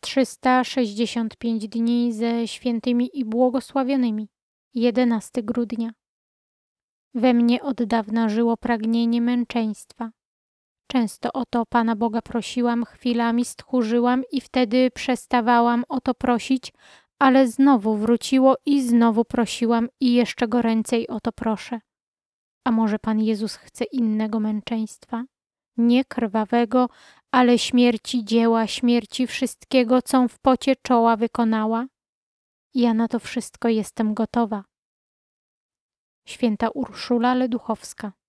365 dni ze świętymi i błogosławionymi. 11 grudnia. We mnie od dawna żyło pragnienie męczeństwa. Często o to Pana Boga prosiłam, chwilami stchórzyłam i wtedy przestawałam o to prosić, ale znowu wróciło i znowu prosiłam i jeszcze goręcej o to proszę. A może Pan Jezus chce innego męczeństwa? Nie krwawego, ale śmierci dzieła, śmierci wszystkiego, co w pocie czoła wykonała. Ja na to wszystko jestem gotowa. Święta Urszula Leduchowska